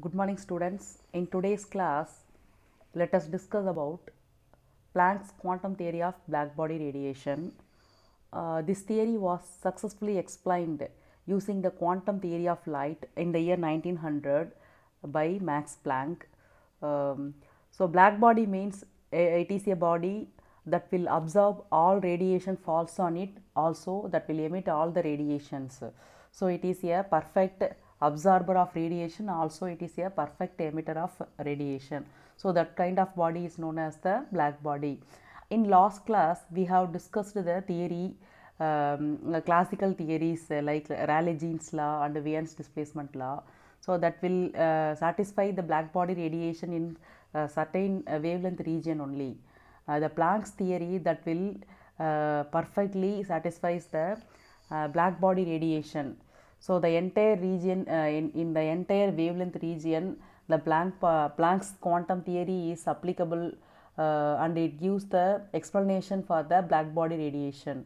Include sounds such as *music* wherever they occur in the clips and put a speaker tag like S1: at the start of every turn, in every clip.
S1: Good morning students. In today's class, let us discuss about Planck's quantum theory of black body radiation. Uh, this theory was successfully explained using the quantum theory of light in the year 1900 by Max Planck. Um, so black body means it is a body that will absorb all radiation falls on it also that will emit all the radiations. So it is a perfect absorber of radiation also it is a perfect emitter of radiation. So, that kind of body is known as the black body. In last class we have discussed the theory um, classical theories uh, like Rayleigh-Jean's law and Wien's displacement law. So, that will uh, satisfy the black body radiation in uh, certain uh, wavelength region only. Uh, the Planck's theory that will uh, perfectly satisfies the black body radiation so the entire region, uh, in, in the entire wavelength region, the Planck, Planck's quantum theory is applicable uh, and it gives the explanation for the black body radiation.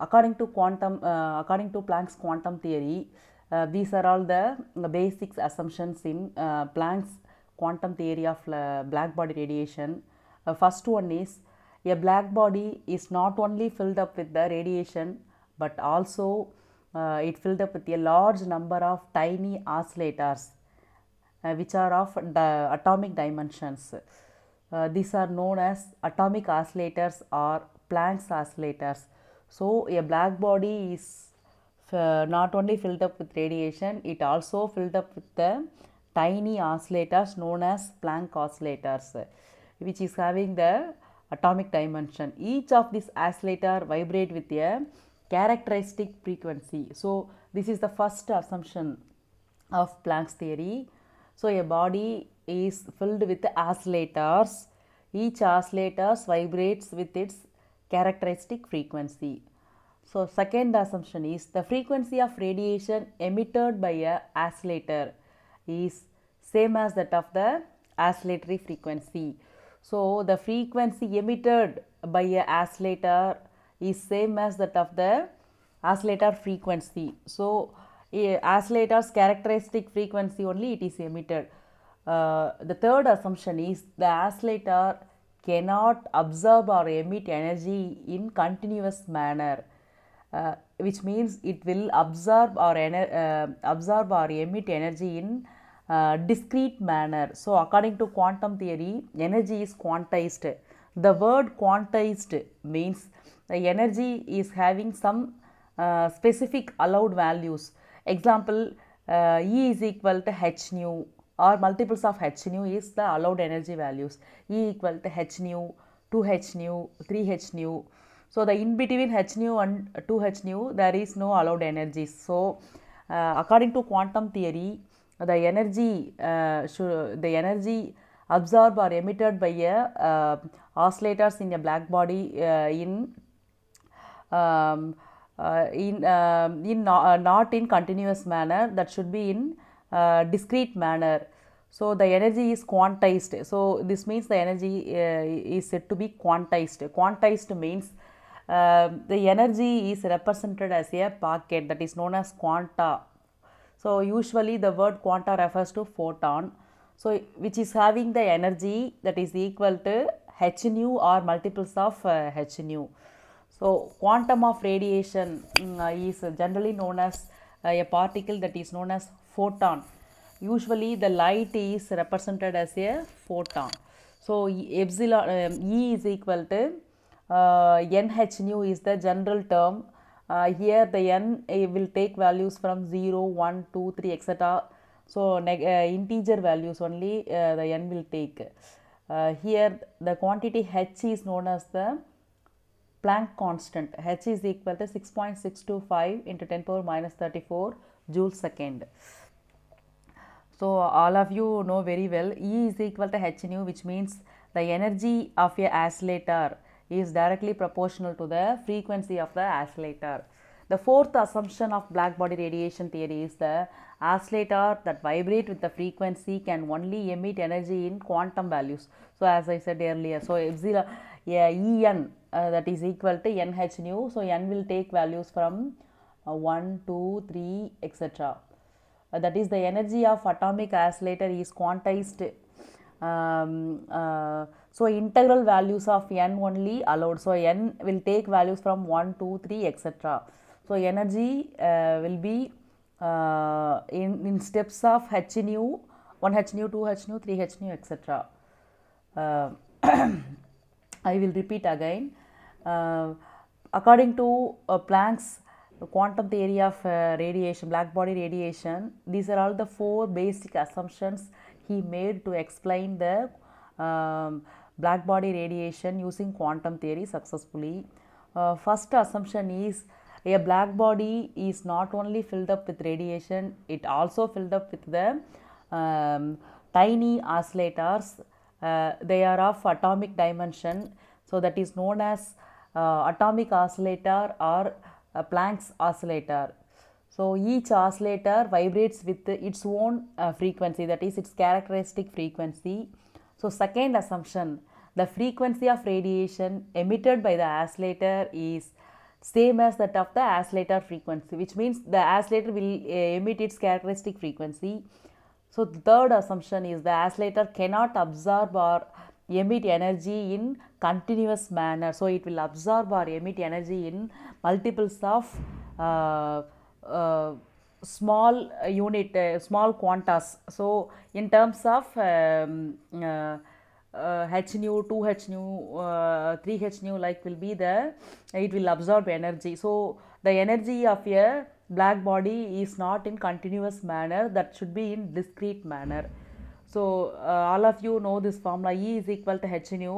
S1: According to quantum, uh, according to Planck's quantum theory, uh, these are all the, the basic assumptions in uh, Planck's quantum theory of uh, black body radiation. first one is a black body is not only filled up with the radiation but also uh, it filled up with a large number of tiny oscillators uh, which are of the atomic dimensions. Uh, these are known as atomic oscillators or Planck's oscillators. So, a black body is uh, not only filled up with radiation, it also filled up with the tiny oscillators known as Planck oscillators which is having the atomic dimension. Each of these oscillator vibrate with a characteristic frequency. So, this is the first assumption of Planck's theory. So, a body is filled with oscillators. Each oscillator vibrates with its characteristic frequency. So, second assumption is the frequency of radiation emitted by a oscillator is same as that of the oscillatory frequency. So, the frequency emitted by a oscillator is same as that of the oscillator frequency. So, uh, oscillator's characteristic frequency only it is emitted. Uh, the third assumption is the oscillator cannot absorb or emit energy in continuous manner uh, which means it will absorb or uh, absorb or emit energy in discrete manner. So, according to quantum theory energy is quantized the word quantized means the energy is having some uh, specific allowed values. Example, uh, E is equal to h nu or multiples of h nu is the allowed energy values. E equal to h nu, 2 h nu, 3 h nu. So, the in between h nu and 2 h nu there is no allowed energy. So, uh, according to quantum theory, the energy uh, should, the energy absorbed or emitted by a uh, oscillators in a black body uh, in um, uh, in um, in no, uh, not in continuous manner that should be in uh, discrete manner so the energy is quantized so this means the energy uh, is said to be quantized quantized means um, the energy is represented as a packet that is known as quanta so usually the word quanta refers to photon so which is having the energy that is equal to h nu or multiples of uh, h nu. So, quantum of radiation mm, uh, is generally known as uh, a particle that is known as photon. Usually the light is represented as a photon. So, epsilon um, E is equal to uh, nh nu is the general term. Uh, here the n uh, will take values from 0, 1, 2, 3 etc. So, uh, integer values only uh, the n will take. Uh, here the quantity H is known as the Planck constant. H is equal to 6.625 into 10 power minus 34 joule second. So, all of you know very well E is equal to h nu which means the energy of a oscillator is directly proportional to the frequency of the oscillator. The fourth assumption of black body radiation theory is the oscillator that vibrate with the frequency can only emit energy in quantum values. So, as I said earlier, so epsilon yeah, En uh, that is equal to nh nu. So, n will take values from uh, 1, 2, 3 etc. Uh, that is the energy of atomic oscillator is quantized. Um, uh, so, integral values of n only allowed. So, n will take values from 1, 2, 3 etc. So, energy uh, will be uh, in, in steps of h nu, 1 h nu, 2 h nu, 3 h nu, etc. Uh, *clears throat* I will repeat again. Uh, according to uh, Planck's quantum theory of uh, radiation, black body radiation, these are all the four basic assumptions he made to explain the um, black body radiation using quantum theory successfully. first assumption is a black body is not only filled up with radiation it also filled up with the um, tiny oscillators uh, they are of atomic dimension so that is known as uh, atomic oscillator or uh, Planck's oscillator so each oscillator vibrates with its own uh, frequency that is its characteristic frequency so second assumption the frequency of radiation emitted by the oscillator is same as that of the oscillator frequency which means the oscillator will uh, emit its characteristic frequency. So, the third assumption is the oscillator cannot absorb or emit energy in continuous manner. So, it will absorb or emit energy in multiples of uh, uh, small unit, uh, small quantas. So, in terms of um, uh, uh, h nu 2 h nu uh, 3 h nu like will be there it will absorb energy so the energy of a black body is not in continuous manner that should be in discrete manner so uh, all of you know this formula E is equal to h nu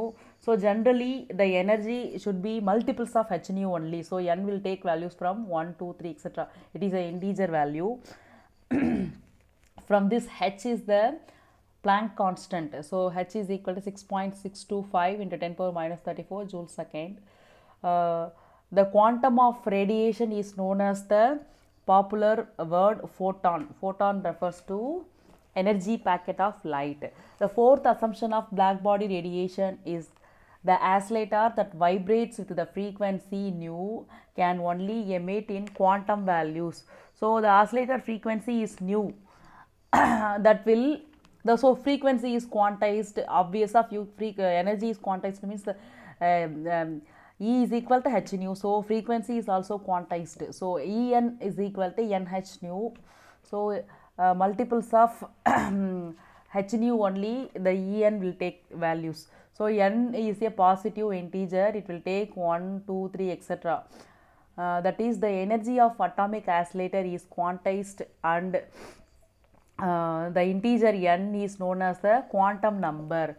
S1: so generally the energy should be multiples of h nu only so n will take values from 1 2 3 etc it is an integer value *clears throat* from this h is the Planck constant. So H is equal to 6.625 into 10 power minus 34 joule second. Uh, the quantum of radiation is known as the popular word photon. Photon refers to energy packet of light. The fourth assumption of black body radiation is the oscillator that vibrates with the frequency nu can only emit in quantum values. So, the oscillator frequency is nu *coughs* that will the so frequency is quantized obvious of you free, uh, energy is quantized means the, uh, um, um, E is equal to h nu so frequency is also quantized so E n is equal to n h nu so uh, multiples of *clears throat* h nu only the E n will take values so n is a positive integer it will take 1 2 3 etc uh, that is the energy of atomic oscillator is quantized and uh, the integer n is known as the quantum number.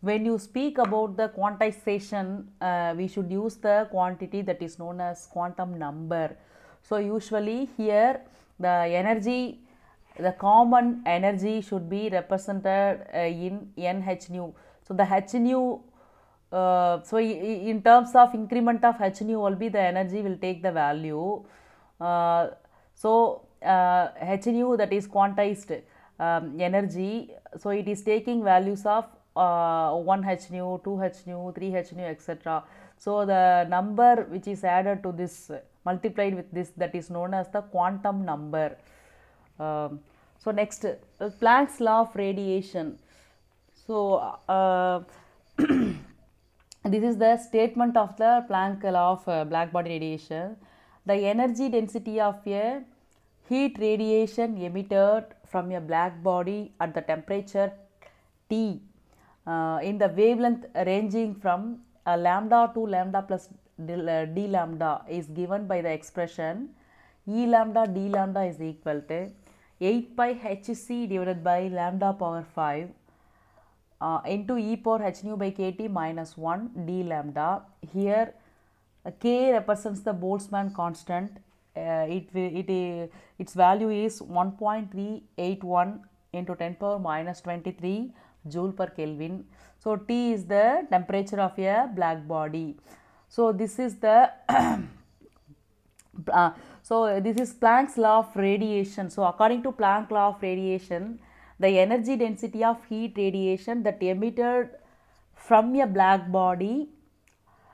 S1: When you speak about the quantization, uh, we should use the quantity that is known as quantum number. So, usually here the energy, the common energy should be represented uh, in NH nu. So, the H nu, uh, so in terms of increment of H nu will be the energy will take the value. Uh, so, HNU uh, that is quantized um, energy. So, it is taking values of uh, 1 h nu, 2 h nu, 3 h nu etc. So, the number which is added to this multiplied with this that is known as the quantum number. Um, so, next uh, Planck's law of radiation. So, uh, *clears throat* this is the statement of the Planck law of black body radiation. The energy density of a Heat radiation emitted from a black body at the temperature T uh, in the wavelength ranging from uh, lambda to lambda plus uh, d, lambda is given by the expression E lambda d lambda is equal to 8 pi hc divided by lambda power 5 uh, into e power h nu by kt minus 1 d lambda. Here uh, k represents the Boltzmann constant uh, it it uh, its value is 1.381 into 10 power minus 23 joule per kelvin so t is the temperature of a black body so this is the *coughs* uh, so this is planck's law of radiation so according to planck law of radiation the energy density of heat radiation that emitted from a black body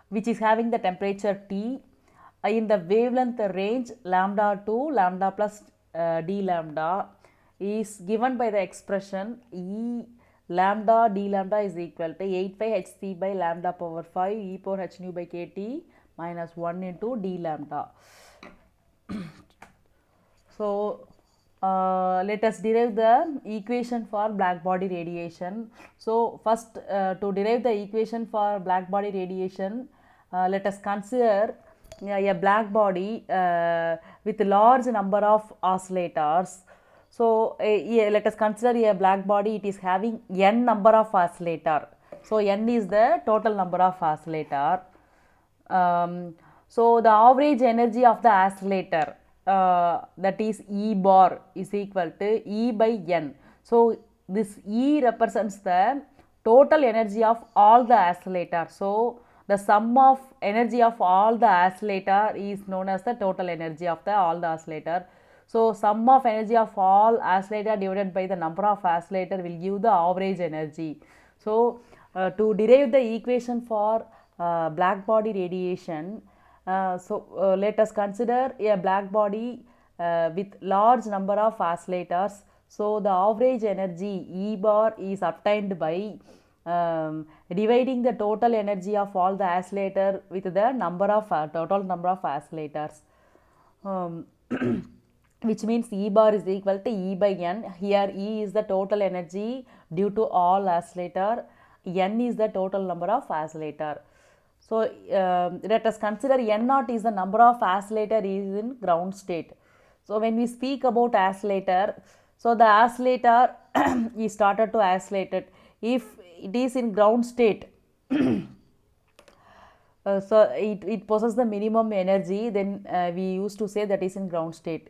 S1: which is having the temperature T uh, in the wavelength range lambda 2 lambda plus uh, d lambda is given by the expression E lambda d lambda is equal to 8 pi h c by lambda power 5 e power h nu by kt minus 1 into d lambda. *coughs* so, uh, let us derive the equation for black body radiation. So, first uh, to derive the equation for black body radiation, uh, let us consider a black body uh, with large number of oscillators. So, eh, let us consider a black body it is having n number of oscillator. So, n is the total number of oscillator. Um, so, the average energy of the oscillator uh, that is E bar is equal to E by n. So, this E represents the total energy of all the oscillator. So, the sum of energy of all the oscillator is known as the total energy of the all the oscillator. So, sum of energy of all oscillator divided by the number of oscillator will give the average energy. So, uh, to derive the equation for uh, black body radiation, uh, so uh, let us consider a black body uh, with large number of oscillators. So, the average energy E bar is obtained by um, dividing the total energy of all the oscillator with the number of uh, total number of oscillators um, *clears throat* which means E bar is equal to E by N. Here E is the total energy due to all oscillator, N is the total number of oscillator. So, uh, let us consider N naught is the number of oscillator is in ground state. So, when we speak about oscillator, so the oscillator is *clears throat* started to it if it is in ground state *coughs* uh, so it, it possesses the minimum energy then uh, we used to say that is in ground state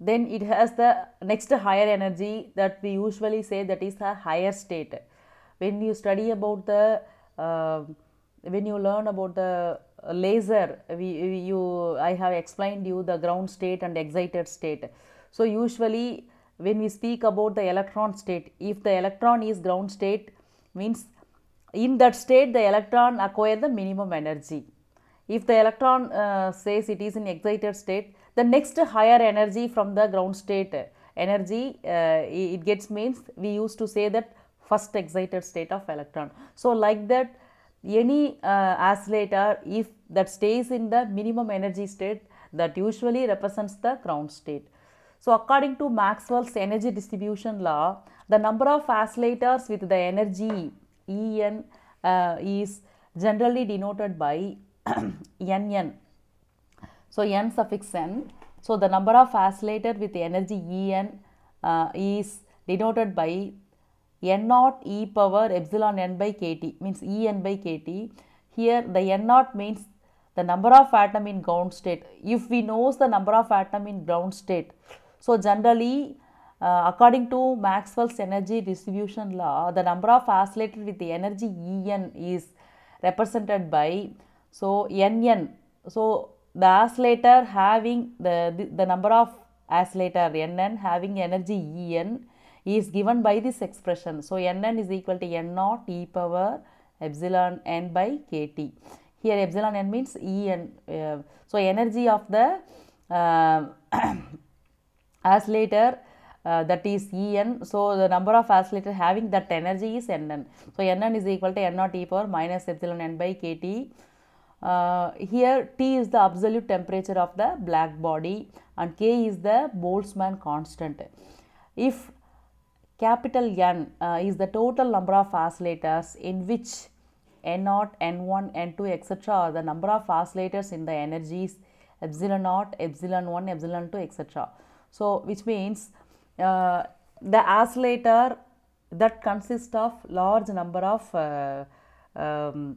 S1: then it has the next higher energy that we usually say that is a higher state when you study about the uh, when you learn about the laser we, we you i have explained you the ground state and excited state so usually when we speak about the electron state if the electron is ground state means in that state the electron acquire the minimum energy if the electron uh, says it is in excited state the next higher energy from the ground state energy uh, it gets means we used to say that first excited state of electron so like that any uh, oscillator if that stays in the minimum energy state that usually represents the ground state so according to Maxwell's energy distribution law, the number of oscillators with the energy En uh, is generally denoted by Nn. *clears throat* So n suffix n. So the number of oscillator with energy En uh, is denoted by n naught e power epsilon n by kt means En by kt. Here the n naught means the number of atom in ground state. If we knows the number of atom in ground state, so, generally uh, according to Maxwell's energy distribution law, the number of oscillator with the energy En is represented by so Nn. So, the oscillator having the, the, the number of oscillator Nn having energy En is given by this expression. So, Nn is equal to N 0 e power epsilon n by kT. Here epsilon n means En. Uh, so, energy of the uh, *clears throat* oscillator uh, that is En. So, the number of oscillator having that energy is Nn. So, Nn is equal to N naught e power minus epsilon n by kT. Uh, here T is the absolute temperature of the black body and K is the Boltzmann constant. If capital N uh, is the total number of oscillators in which N naught, N1, N2 etc. are the number of oscillators in the energies epsilon naught, epsilon 1, epsilon 2 etc. So, which means uh, the oscillator that consists of large number of uh, um,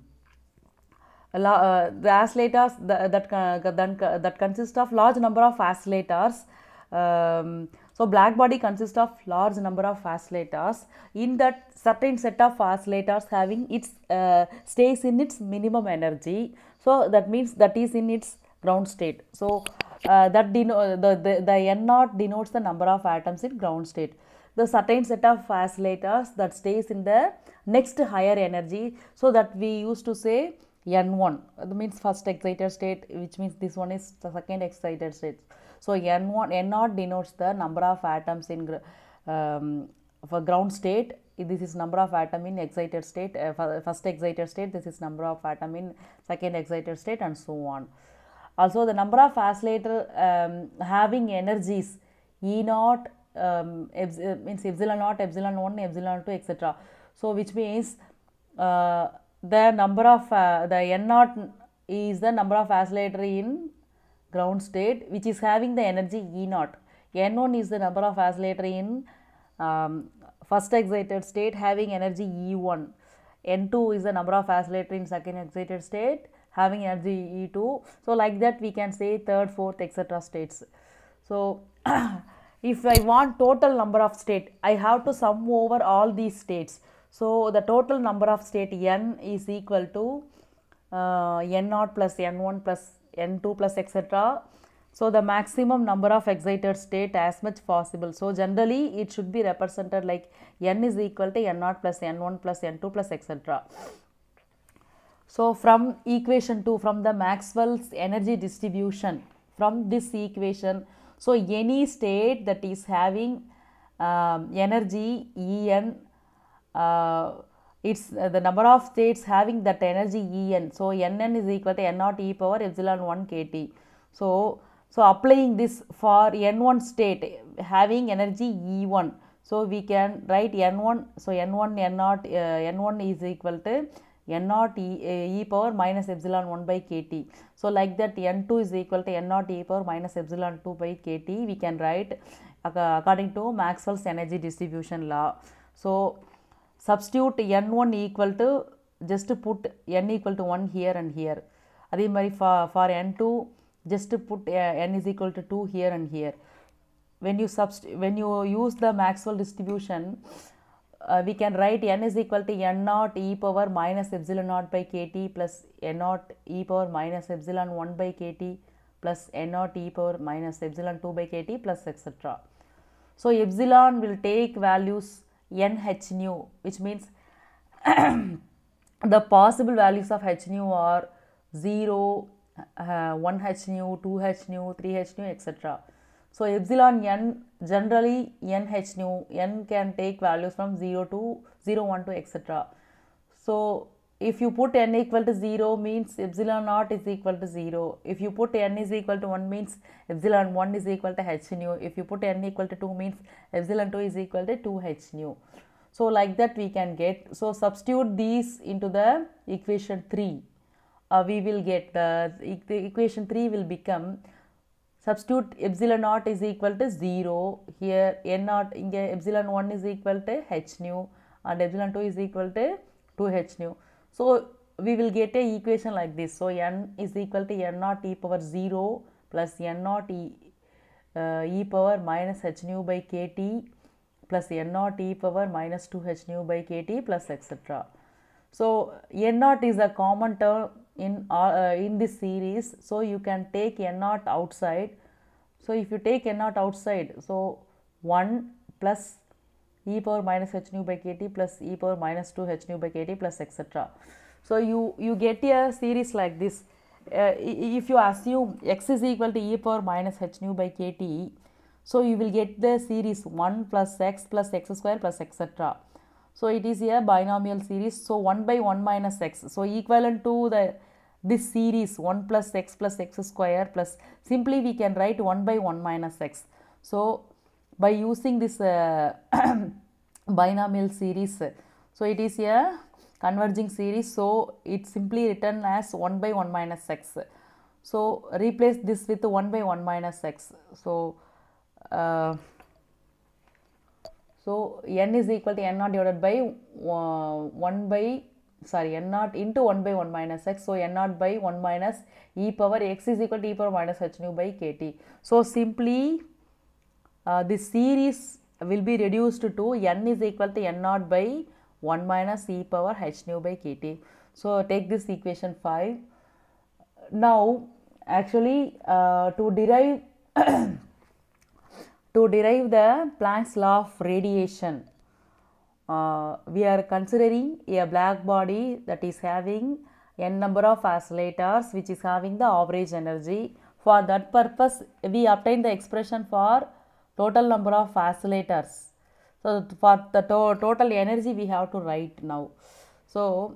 S1: uh, the oscillators that, that, that consist of large number of oscillators. Um, so, black body consists of large number of oscillators. In that certain set of oscillators having its uh, stays in its minimum energy. So, that means that is in its ground state. So, uh, that uh, the, the, the n naught denotes the number of atoms in ground state. The certain set of oscillators that stays in the next higher energy. So that we used to say n1 that means first excited state which means this one is the second excited state. So n1 n naught denotes the number of atoms in um, for ground state this is number of atom in excited state uh, first excited state this is number of atom in second excited state and so on also, the number of oscillator um, having energies E naught um, epsilon, uh, means epsilon naught, epsilon 1, epsilon 2, etc. So, which means uh, the number of uh, the N naught is the number of oscillator in ground state which is having the energy E naught. N1 is the number of oscillator in um, first excited state having energy E1. N2 is the number of oscillator in second excited state having energy E2. So, like that we can say third, fourth, etc. states. So, *clears throat* if I want total number of state, I have to sum over all these states. So, the total number of state n is equal to uh, n 0 plus n1 plus n2 plus etc. So, the maximum number of excited state as much possible. So, generally it should be represented like n is equal to n 0 plus n1 plus n2 plus etc. So from equation 2, from the Maxwell's energy distribution, from this equation, so any state that is having um, energy En, uh, it's uh, the number of states having that energy En. So Nn is equal to N naught e power epsilon 1 kT. So, so applying this for N1 state having energy E1. So we can write N1, so N1, N0, uh, N1 is equal to n naught e, eh, e power minus epsilon 1 by kt. So, like that n2 is equal to n naught e power minus epsilon 2 by kt. We can write according to Maxwell's energy distribution law. So, substitute n1 equal to just put n equal to 1 here and here. அதே மாதிரி for, for n2 just put eh, n is equal to 2 here and here. When you, subst when you use the Maxwell distribution, uh, uh, we can write n is equal to n naught e power minus epsilon naught by kt plus n naught e power minus epsilon 1 by kt plus n naught e power minus epsilon 2 by kt plus etc. So, epsilon will take values n h nu which means *clears throat* the possible values of h nu are 0, uh, 1 h nu, 2 h nu, 3 h nu etc. So epsilon n generally nh nu n can take values from 0 to 0 1 to etc. So if you put n equal to 0 means epsilon naught is equal to 0. If you put n is equal to 1 means epsilon 1 is equal to h nu. If you put n equal to 2 means epsilon 2 is equal to 2 h nu. So like that we can get. So substitute these into the equation 3. Uh, we will get uh, the equation 3 will become Substitute epsilon naught is equal to 0. Here n naught, inge epsilon 1 is equal to h nu and epsilon 2 is equal to 2h nu. So, we will get a equation like this. So, n is equal to n naught e power 0 plus n naught e, uh, e power minus h nu by kt plus n naught e power minus 2 h nu by kt plus etc. So, n naught is a common term in uh, in this series so you can take n naught outside so if you take n naught outside so 1 plus e power minus h nu by kt plus e power minus 2 h nu by kt plus etc so you you get a series like this uh, if you assume x is equal to e power minus h nu by kt so you will get the series 1 plus x plus x square plus etc so it is a binomial series. So 1 by 1 minus x. So equivalent to the this series 1 plus x plus x square plus simply we can write 1 by 1 minus x. So by using this uh, *coughs* binomial series, so it is a converging series. So it's simply written as 1 by 1 minus x. So replace this with 1 by 1 minus x. So uh, so, n is equal to n naught divided by uh, 1 by sorry n naught into 1 by 1 minus x. So, n naught by 1 minus e power x is equal to e power minus h nu by kt. So, simply uh, this series will be reduced to n is equal to n naught by 1 minus e power h nu by kt. So, take this equation 5. Now, actually uh, to derive *coughs* To derive the Planck's law of radiation, uh, we are considering a black body that is having n number of oscillators which is having the average energy. For that purpose, we obtain the expression for total number of oscillators. So, for the to total energy we have to write now. So,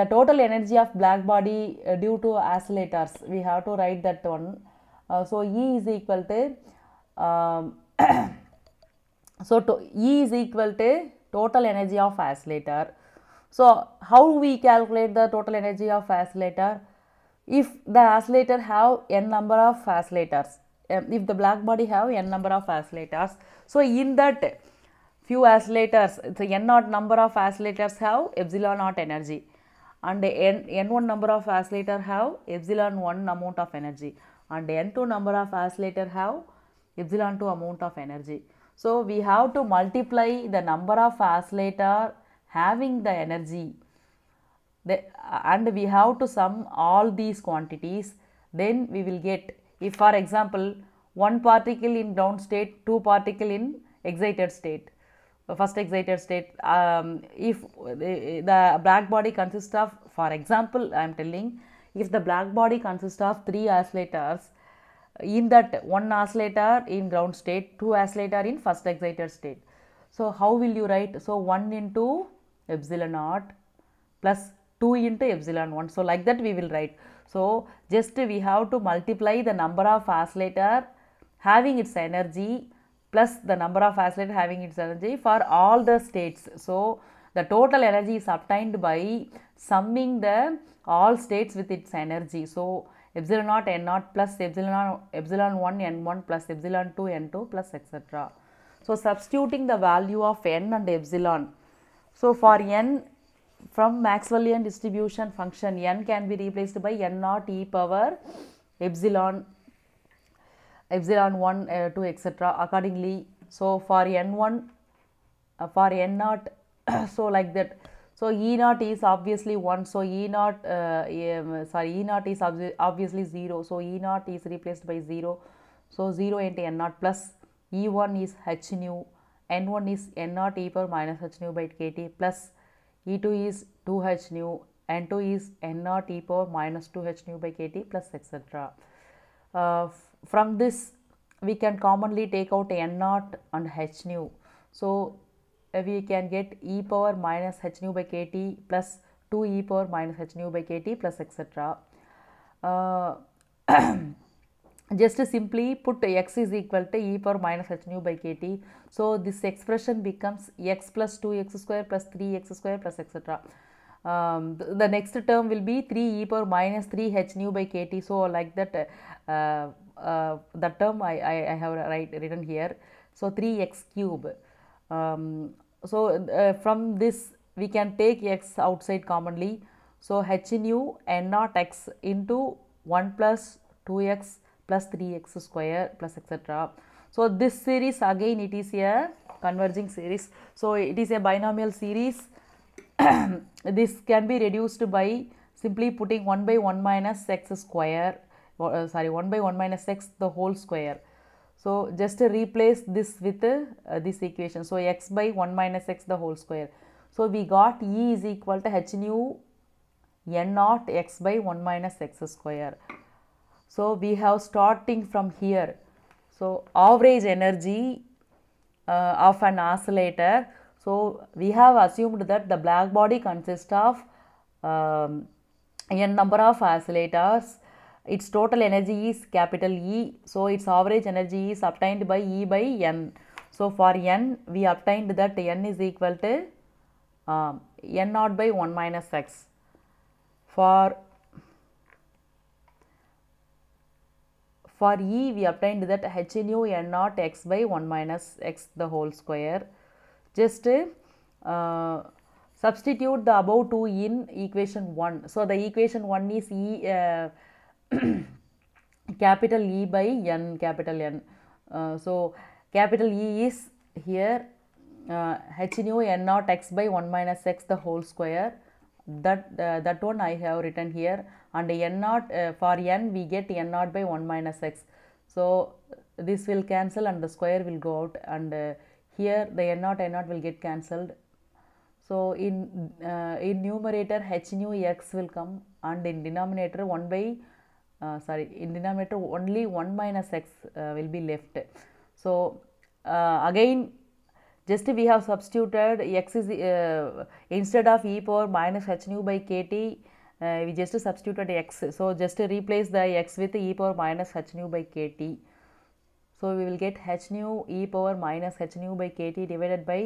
S1: the total energy of black body uh, due to oscillators, we have to write that one. Uh, so, E is equal to um, *clears throat* so to, E is equal to total energy of oscillator. So how we calculate the total energy of oscillator? If the oscillator have n number of oscillators, um, if the black body have n number of oscillators, so in that few oscillators, the n naught number of oscillators have epsilon naught energy and n, n1 number of oscillator have epsilon 1 amount of energy and n2 number of oscillator have epsilon to amount of energy. So, we have to multiply the number of oscillator having the energy the, and we have to sum all these quantities then we will get if for example one particle in ground state two particle in excited state first excited state um, if the, the black body consists of for example I am telling if the black body consists of three oscillators in that one oscillator in ground state, two oscillator in first excited state. So, how will you write? So, 1 into epsilon naught plus 2 into epsilon 1. So, like that we will write. So, just we have to multiply the number of oscillator having its energy plus the number of oscillator having its energy for all the states. So, the total energy is obtained by summing the all states with its energy. So, epsilon naught n naught plus epsilon, epsilon 1 n 1 plus epsilon 2 n 2 plus etc. So, substituting the value of n and epsilon. So, for n from Maxwellian distribution function n can be replaced by n naught e power epsilon epsilon 1 uh, 2 etc accordingly. So, for n 1 uh, for n naught *coughs* so like that so E naught is obviously 1. So E naught, uh, um, sorry, E naught is obviously 0. So E naught is replaced by 0. So 0 into N naught plus E1 is H nu. N1 is N naught E power minus H nu by KT plus E2 is 2H nu. N2 is N naught E power minus 2H nu by KT plus etc. Uh, from this, we can commonly take out N naught and H nu. So uh, we can get e power minus h nu by kt plus 2 e power minus h nu by kt plus etc. Uh, *clears throat* just simply put x is equal to e power minus h nu by kt. So, this expression becomes x plus 2x square plus 3x square plus etc. Um, th the next term will be 3 e power minus 3 h nu by kt. So, like that uh, uh, the term I, I, I have write, written here. So, 3x cube. Um, so, uh, from this we can take x outside commonly. So, h nu n naught x into 1 plus 2x plus 3x square plus etc. So, this series again it is a converging series. So, it is a binomial series. *coughs* this can be reduced by simply putting 1 by 1 minus x square or, uh, sorry 1 by 1 minus x the whole square. So, just replace this with uh, this equation. So, x by 1 minus x the whole square. So, we got E is equal to h nu n naught x by 1 minus x square. So, we have starting from here. So, average energy uh, of an oscillator. So, we have assumed that the black body consists of um, n number of oscillators its total energy is capital E. So, its average energy is obtained by E by N. So, for N, we obtained that N is equal to uh, N naught by 1 minus X. For, for E, we obtained that H nu N naught X by 1 minus X the whole square. Just uh, substitute the above 2 in equation 1. So, the equation 1 is E. Uh, *clears throat* capital E by N capital N. Uh, so, capital E is here uh, h nu n naught x by 1 minus x the whole square that uh, that one I have written here and n naught uh, for n we get n naught by 1 minus x. So, this will cancel and the square will go out and uh, here the n naught n naught will get cancelled. So, in, uh, in numerator h nu x will come and in denominator 1 by uh, sorry in denominator only 1 minus x uh, will be left. So, uh, again just we have substituted x is instead of e power minus h nu by k t uh, we just substituted x. So, just replace the x with e power minus h nu by k t. So, we will get h nu e power minus h nu by k t divided by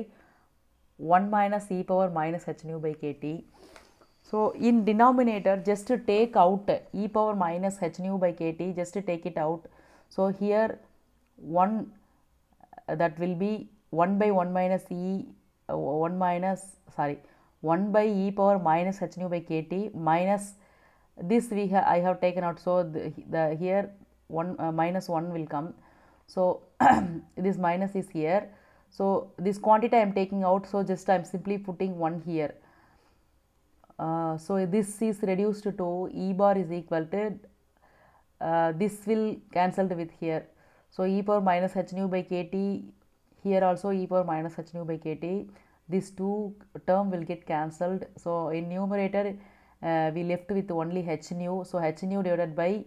S1: 1 minus e power minus h nu by k t. So in denominator just to take out e power minus h nu by kt just to take it out. So here 1 uh, that will be 1 by 1 minus e uh, 1 minus sorry 1 by e power minus h nu by kt minus this we ha I have taken out. So the, the here 1 uh, minus 1 will come. So *clears throat* this minus is here. So this quantity I am taking out. So just I am simply putting 1 here. Uh, so this is reduced to E bar is equal to uh, this will cancelled with here. So E power minus h nu by kt here also e power minus h nu by kt this two term will get cancelled. So in numerator uh, we left with only h nu. So h nu divided by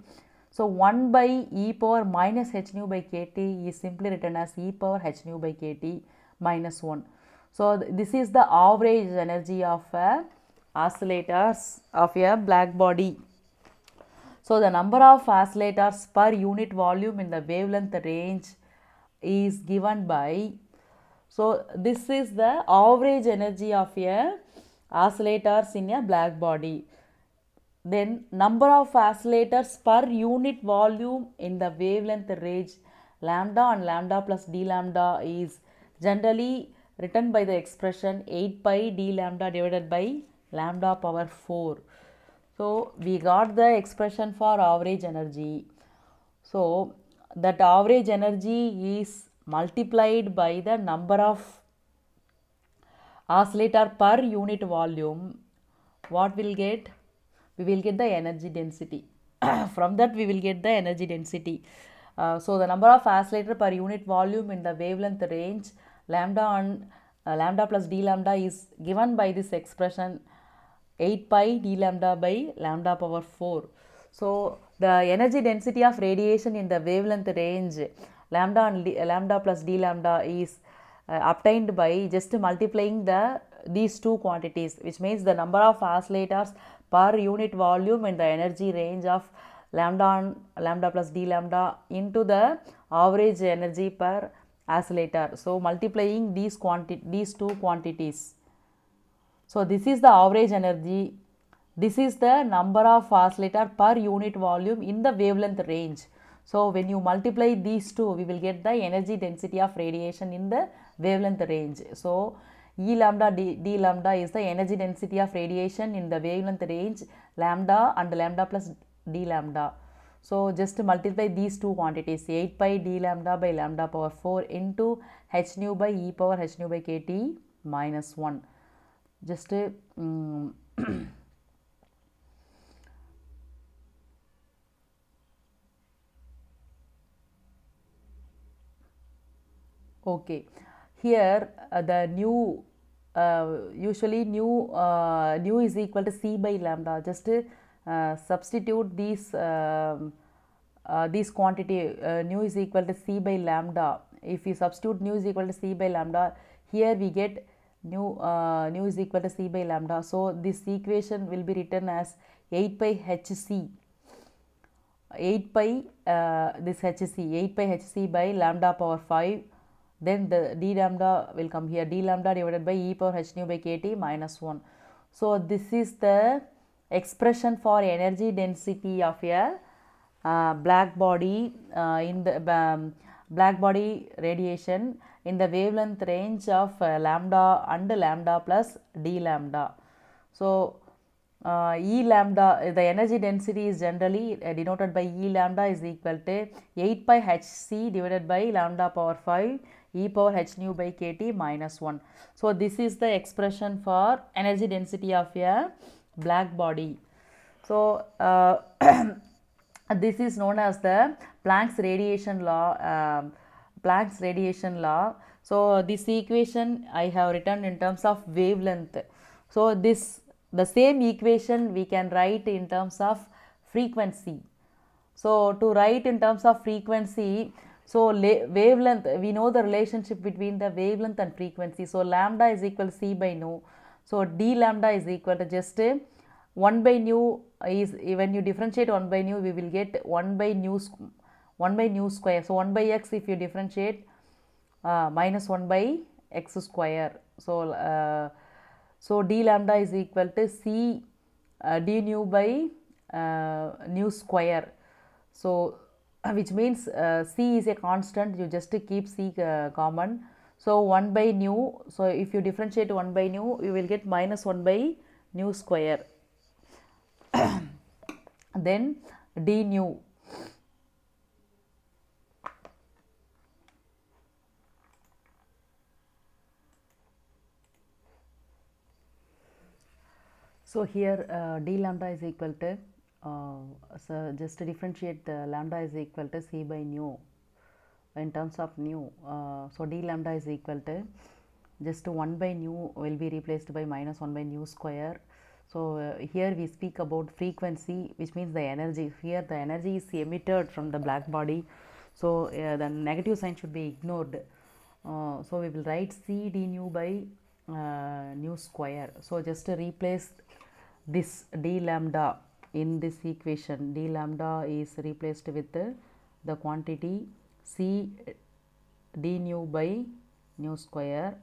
S1: so 1 by e power minus h nu by kt is simply written as e power h nu by kt minus 1. So th this is the average energy of a oscillators of a black body. So the number of oscillators per unit volume in the wavelength range is given by so this is the average energy of a oscillators in a black body. Then number of oscillators per unit volume in the wavelength range lambda and lambda plus d lambda is generally written by the expression 8 pi d lambda divided by lambda power 4. So, we got the expression for average energy. So, that average energy is multiplied by the number of oscillator per unit volume. What will get? We will get the energy density. *coughs* From that we will get the energy density. Uh, so, the number of oscillator per unit volume in the wavelength range lambda and uh, lambda plus d lambda is given by this expression 8 pi d lambda by lambda power 4. So, the energy density of radiation in the wavelength range lambda and d, lambda plus d lambda is uh, obtained by just multiplying the these two quantities which means the number of oscillators per unit volume and the energy range of lambda and lambda plus d lambda into the average energy per oscillator. So, multiplying these quantity, these two quantities so, this is the average energy. This is the number of oscillator per unit volume in the wavelength range. So, when you multiply these two, we will get the energy density of radiation in the wavelength range. So, E lambda D, D lambda is the energy density of radiation in the wavelength range lambda and lambda plus D lambda. So, just multiply these two quantities 8 by D lambda by lambda power 4 into h nu by E power h nu by kT minus 1. Just um, *clears throat* okay here uh, the new uh, usually new uh, new is equal to c by lambda just uh, substitute these um, this quantity nu is equal to c by lambda if you substitute nu is equal to c by lambda here we get nu uh, nu is equal to c by lambda so this equation will be written as 8 by hc 8 by uh, this hc 8 by hc by lambda power 5 then the d lambda will come here d lambda divided by e power h nu by kt minus 1 so this is the expression for energy density of a uh, black body uh, in the um, black body radiation in the wavelength range of uh, lambda and lambda plus d lambda. So, uh, E lambda, the energy density is generally uh, denoted by E lambda is equal to 8 pi hc divided by lambda power 5 e power h nu by kT minus 1. So, this is the expression for energy density of a black body. So, uh, *clears throat* this is known as the Planck's radiation law. Uh, Planck's radiation law. So this equation I have written in terms of wavelength. So this the same equation we can write in terms of frequency. So to write in terms of frequency, so wavelength, we know the relationship between the wavelength and frequency. So lambda is equal to c by nu. So d lambda is equal to just uh, 1 by nu is when you differentiate 1 by nu we will get 1 by nu 1 by nu square. So, 1 by x if you differentiate uh, minus 1 by x square. So, uh, so d lambda is equal to c uh, d nu by uh, nu square. So, *coughs* which means uh, c is a constant you just keep c uh, common. So, 1 by nu. So, if you differentiate 1 by nu you will get minus 1 by nu square. *clears throat* then d nu So here uh, d lambda is equal to, uh, so just to differentiate the uh, lambda is equal to c by nu in terms of nu. Uh, so d lambda is equal to just 1 by nu will be replaced by minus 1 by nu square so uh, here we speak about frequency which means the energy here the energy is emitted from the black body so uh, the negative sign should be ignored uh, so we will write C d nu by uh, nu square so just replace this d lambda in this equation d lambda is replaced with the quantity C d nu by nu square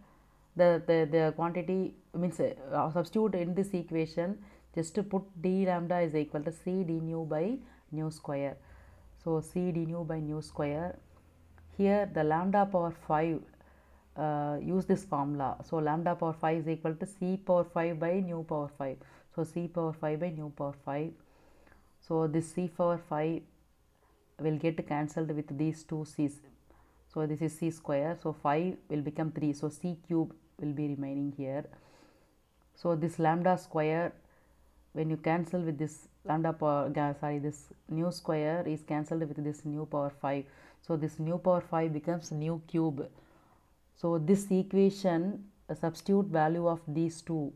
S1: the, the, the quantity means uh, substitute in this equation just to put d lambda is equal to c d nu by nu square. So, c d nu by nu square here the lambda power 5 uh, use this formula. So, lambda power 5 is equal to c power 5 by nu power 5. So, c power 5 by nu power 5. So, this c power 5 will get cancelled with these two c's. So, this is c square. So, 5 will become 3. So, c cube will be remaining here. So this lambda square when you cancel with this lambda power sorry this new square is cancelled with this new power 5. So this new power 5 becomes new cube. So this equation substitute value of these two.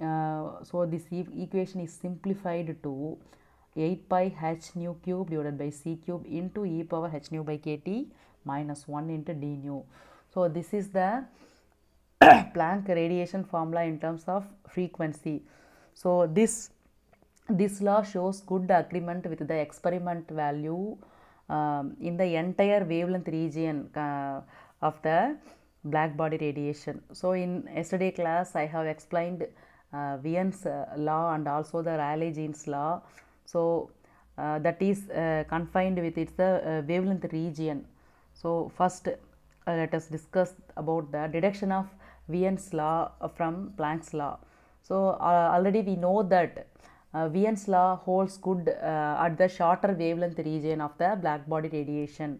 S1: Uh, so this e equation is simplified to 8 pi h nu cube divided by c cube into e power h nu by kt minus 1 into d nu. So this is the *coughs* Planck radiation formula in terms of frequency. So this this law shows good agreement with the experiment value um, in the entire wavelength region uh, of the black body radiation. So in yesterday class I have explained uh, Wien's uh, law and also the Rayleigh-Jeans law. So uh, that is uh, confined with its the uh, wavelength region. So first uh, let us discuss about the detection of Wien's law uh, from Planck's law. So, uh, already we know that uh, Wien's law holds good uh, at the shorter wavelength region of the black body radiation.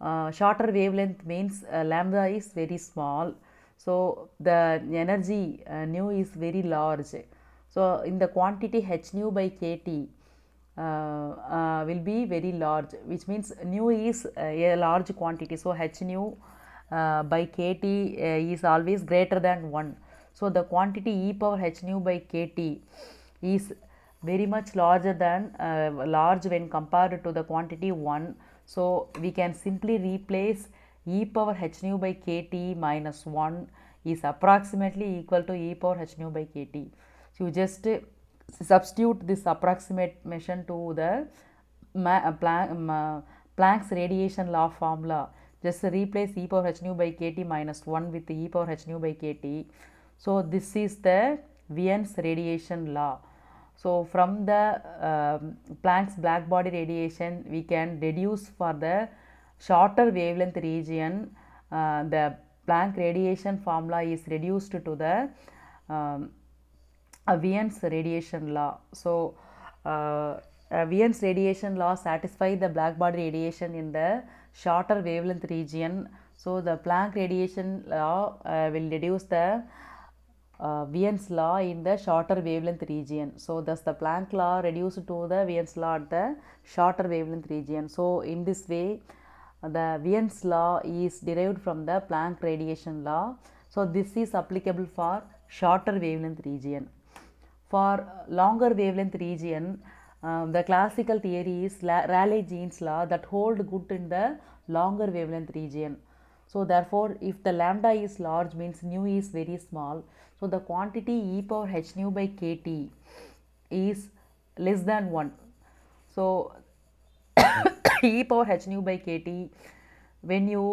S1: Uh, shorter wavelength means lambda is very small. So, the energy nu is very large. So, in the quantity h nu by kT, uh, uh, will be very large which means nu is uh, a large quantity so h nu uh, by kT uh, is always greater than 1. So, the quantity e power h nu by kT is very much larger than uh, large when compared to the quantity 1. So, we can simply replace e power h nu by kT minus 1 is approximately equal to e power h nu by kT. So, you just substitute this approximation to the uh, Planck's radiation law formula just replace e power h nu by kt minus 1 with e power h nu by kt. So, this is the Wien's radiation law. So, from the uh, Planck's black body radiation we can deduce for the shorter wavelength region uh, the Planck radiation formula is reduced to the um, Wien's radiation law. So, uh, Wien's radiation law satisfies the black body radiation in the shorter wavelength region. So the Planck radiation law uh, will reduce the uh, Wien's law in the shorter wavelength region. So thus the Planck law reduced to the Wien's law at the shorter wavelength region. So in this way the Wien's law is derived from the Planck radiation law. So this is applicable for shorter wavelength region. For longer wavelength region, um, the classical theory is Rayleigh Jean's law that hold good in the longer wavelength region. So therefore, if the lambda is large means nu is very small. So the quantity e power h nu by kt is less than 1. So *coughs* e power h nu by kt when you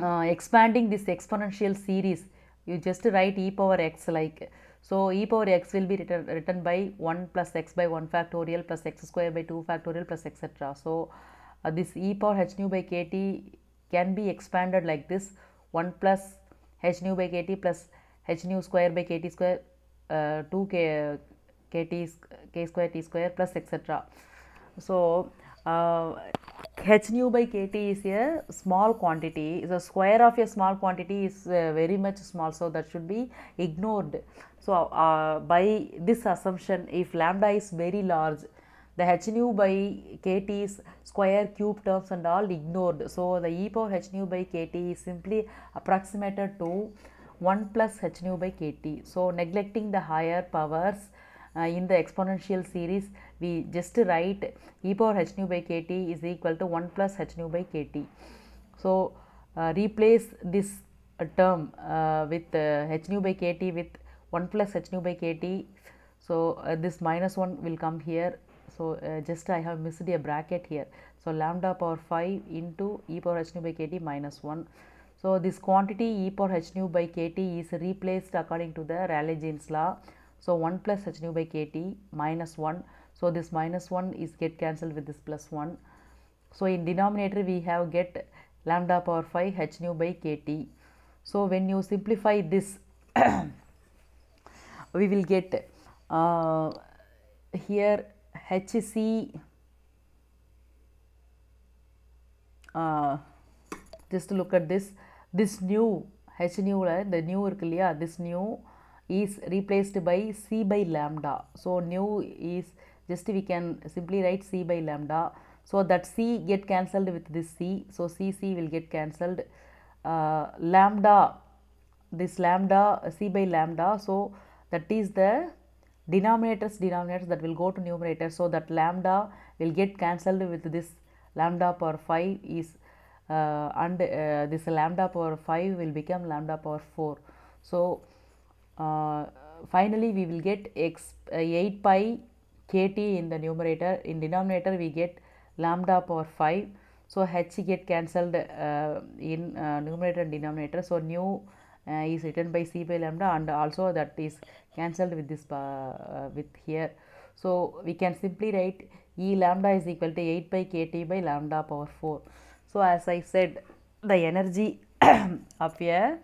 S1: uh, expanding this exponential series you just write e power x like so e power x will be written, written by 1 plus x by 1 factorial plus x square by 2 factorial plus etc. So uh, this e power h nu by kt can be expanded like this 1 plus h nu by kt plus h nu square by kt square uh, 2 k, kt k square t square plus etc. So uh, h nu by kt is a small quantity the square of a small quantity is uh, very much small so that should be ignored so, uh, by this assumption, if lambda is very large, the h nu by k t square cube terms and all ignored. So, the e power h nu by kT is simply approximated to 1 plus h nu by kT. So, neglecting the higher powers uh, in the exponential series, we just write e power h nu by kT is equal to 1 plus h nu by kT. So, uh, replace this term uh, with uh, h nu by kt with 1 plus h nu by kt so uh, this minus 1 will come here so uh, just I have missed a bracket here so lambda power 5 into e power h nu by kt minus 1 so this quantity e power h nu by kt is replaced according to the Rayleigh-Jeans law so 1 plus h nu by kt minus 1 so this minus 1 is get cancelled with this plus 1 so in denominator we have get lambda power 5 h nu by kt so when you simplify this *clears throat* we will get uh, here HC uh, just look at this this new H nu the new or இல்லையா this new is replaced by C by lambda so new is just we can simply write C by lambda so that C get cancelled with this C so C C will get cancelled uh, lambda this lambda C by lambda so uh, that is the denominators denominators that will go to numerator so that lambda will get cancelled with this lambda power 5 is uh, and uh, this lambda power 5 will become lambda power 4 so uh, finally we will get x uh, 8 pi kt in the numerator in denominator we get lambda power 5 so h get cancelled uh, in uh, numerator and denominator so new uh, is written by c by lambda and also that is cancelled with this uh, uh, with here. So, we can simply write E lambda is equal to 8 by kT by lambda power 4. So, as I said the energy *coughs* of a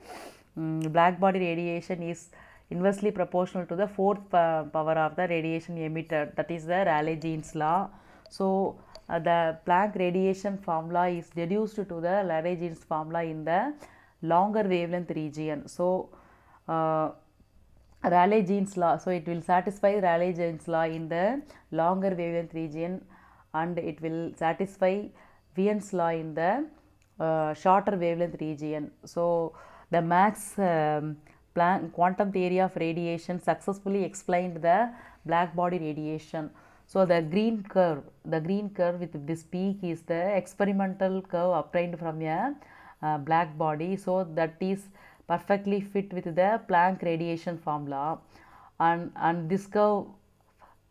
S1: um, black body radiation is inversely proportional to the fourth power of the radiation emitter. that is the Rayleigh-Jeans law. So, uh, the Planck radiation formula is deduced to the Rayleigh-Jeans formula in the longer wavelength region. So, uh, Rayleigh jeans law, so it will satisfy Rayleigh jeans law in the longer wavelength region and it will satisfy Wien's law in the uh, shorter wavelength region. So, the Max um, Planck quantum theory of radiation successfully explained the black body radiation. So, the green curve, the green curve with this peak is the experimental curve obtained from a uh, black body so that is perfectly fit with the Planck radiation formula and and this curve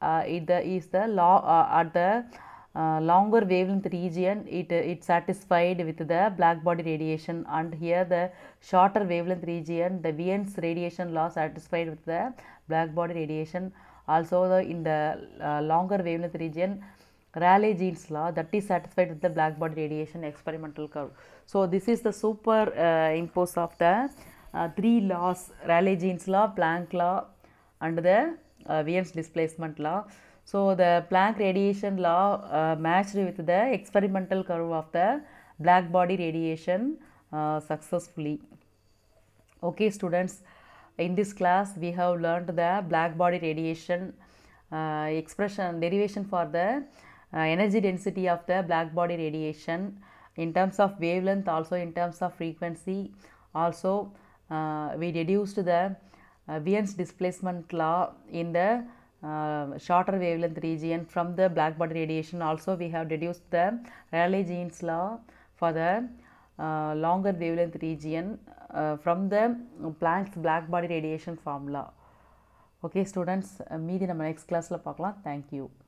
S1: uh, it is the law uh, at the uh, longer wavelength region it it satisfied with the black body radiation and here the shorter wavelength region the Wien's radiation law satisfied with the black body radiation also the in the uh, longer wavelength region Raleigh Jean's law that is satisfied with the black body radiation experimental curve. So, this is the super uh, impose of the uh, three laws Raleigh Jean's law, Planck law and the uh, Wien's displacement law. So, the Planck radiation law uh, matched with the experimental curve of the black body radiation uh, successfully. Okay students, in this class we have learned the black body radiation uh, expression derivation for the uh, energy density of the black body radiation in terms of wavelength also in terms of frequency also uh, we deduced the Wien's uh, displacement law in the uh, shorter wavelength region from the black body radiation also we have deduced the Rayleigh jeans law for the uh, longer wavelength region uh, from the Planck's black body radiation formula. Okay students, மீதி நம்ம next la pakla. Thank you.